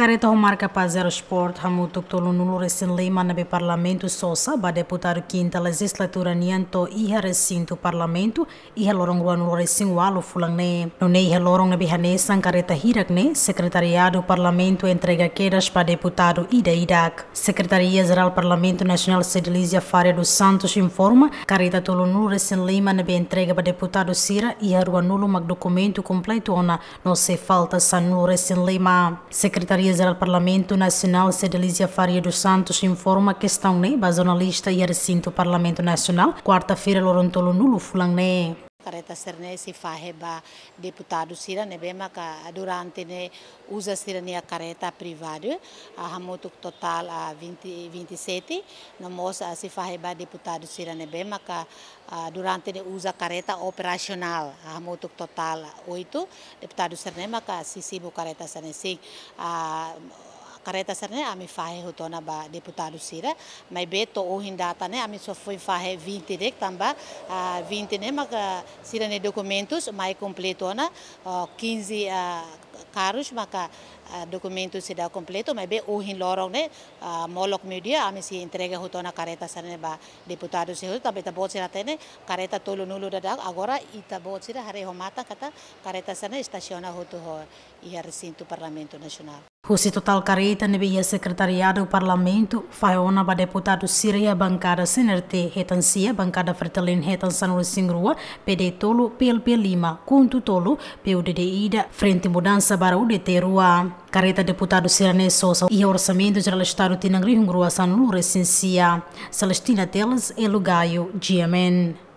Careta o marca para zero Sport, Hamutuk Tolunulu recém Lima na Parlamento Sosa, ba deputado quinta legislatura Nianto iha recinto Parlamento, iha lorong nulo recém walu fulang ne. Nune iha lorong na bihanesan Careta Hirak ne, Secretariado Parlamento entrega quedas para deputado Ida Idak. Secretaria Geral Parlamento Nacional Sedilísia Faria dos Santos informa, Careta Tolunulu recém Lima na entrega para deputado Cira, iha nulo mag documento completo ona, não se falta sanulo recém Lima. Secretaria realizar ao Parlamento Nacional, Cedalícia Faria dos Santos informa que estão na jornalista e recinto Parlamento Nacional, quarta-feira, Lorontolo Nulo Fulanné. Kareta Serne si faheba deputado sira ne bema ka durante ne usa sira ne kareta privado a hamutuk total a 20 27 no mosa si faheba deputado sira ne bema ka durante ne usa kareta operasional, a hamutuk total 8 deputado serne ne maka sisibu careta sane sing a කරේත සරනේ আমি ফাহে হুতোনা ba deputado sira mai be to o hindata ne ami so foi fahe 20 dek tamba 20 ah, ne mak ah, sira ne documentos mai completona 15 ah, karus maka documento se dá completo, mas bem hoje lorong né, molok media, ami si entrega huto na kareta sa ne ba deputado si huto, tapi tabot sila tene kareta tolo nulo dadag, agora itabot sila hari homata kata kareta sa ne estasyon na huto ho iya recinto parlamento nacional. Husi total careta nebia secretariado do parlamento faiona ba deputado Síria bancada Senerte retansia bancada Fertelin retan San Singrua PD Tolo PLP Lima Conto Tolo PUDD Ida Frente Mudança para o DT Rua Careta deputado Sirane Sosa, e orçamento geral Estado Tinangri Hungrua San Luis Recensia Celestina Teles e Lugaio GMN